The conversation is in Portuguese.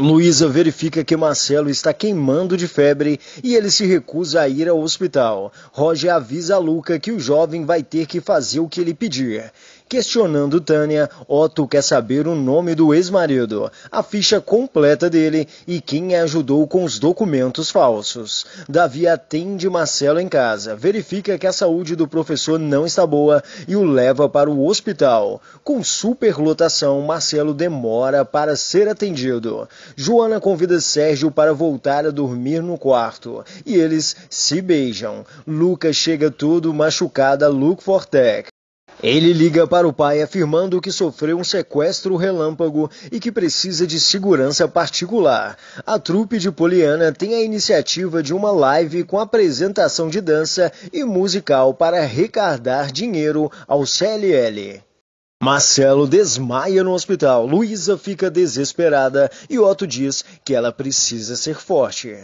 Luísa verifica que Marcelo está queimando de febre e ele se recusa a ir ao hospital. Roger avisa a Luca que o jovem vai ter que fazer o que ele pedir. Questionando Tânia, Otto quer saber o nome do ex-marido, a ficha completa dele e quem a ajudou com os documentos falsos. Davi atende Marcelo em casa, verifica que a saúde do professor não está boa e o leva para o hospital. Com superlotação, Marcelo demora para ser atendido. Joana convida Sérgio para voltar a dormir no quarto e eles se beijam. Lucas chega todo machucado a Luke Fortec. Ele liga para o pai afirmando que sofreu um sequestro relâmpago e que precisa de segurança particular. A trupe de Poliana tem a iniciativa de uma live com apresentação de dança e musical para arrecadar dinheiro ao CLL. Marcelo desmaia no hospital, Luísa fica desesperada e Otto diz que ela precisa ser forte.